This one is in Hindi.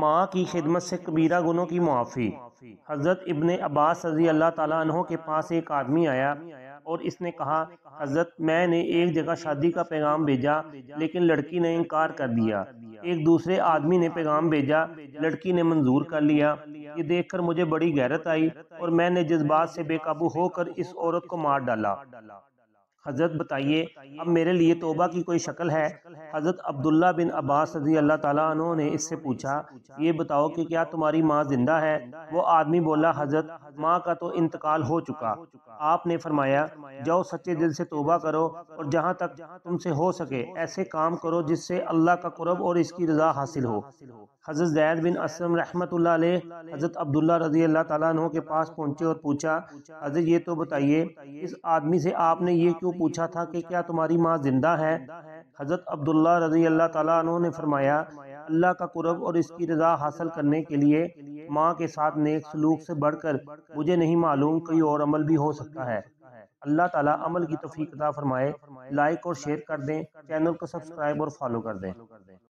माँ की खिदमत से कबीरा गुनों की मुआफ़ी हज़रत इबन अब्बास रजी अल्लाह तहों के पास एक आदमी आया और इसने कहा हज़रत मैंने एक जगह शादी का पैगाम भेजा लेकिन लड़की ने इनकार कर दिया एक दूसरे आदमी ने पैगाम भेजा लड़की ने मंजूर कर लिया ये देखकर मुझे बड़ी गैरत आई और मैंने जज्बात से बेकाबू होकर इस औरत को मार डाला हज़रत बताइए अब मेरे लिए तोबा की कोई शक्ल है हज़रत अब्दुल्ला बिन अब्बास रजी अल्लाह तु ने इससे पूछा ये बताओ कि क्या तुम्हारी माँ जिंदा है वो आदमी बोला हज़रत तो माँ का तो इंतकाल हो चुका आपने फरमाया जाओ सच्चे दिल से तोबा करो और जहाँ तक तुमसे हो सके ऐसे काम करो जिससे अल्लाह का कुरब और इसकी रजा हासिल हो हज़रत जैद बिन असलम रहमत हज़रत अब्दुल्ला रजी अल्लाह तला के पास पहुँचे और पूछा हज़रत ये तो बताइए इस आदमी से आपने ये क्यों पूछा था कि क्या तुम्हारी माँ जिंदा है हज़रत अब्दुल्ला रजी अल्लाह तु ने फरमाया अल्लाह का कुरब और इसकी रजा हासिल करने के लिए माँ के साथ नेक सलूक से बढ़कर मुझे नहीं मालूम कोई और अमल भी हो सकता है अल्लाह ताला अमल की तफीकता फरमाए लाइक और शेयर कर दें चैनल को सब्सक्राइब और फॉलो कर दें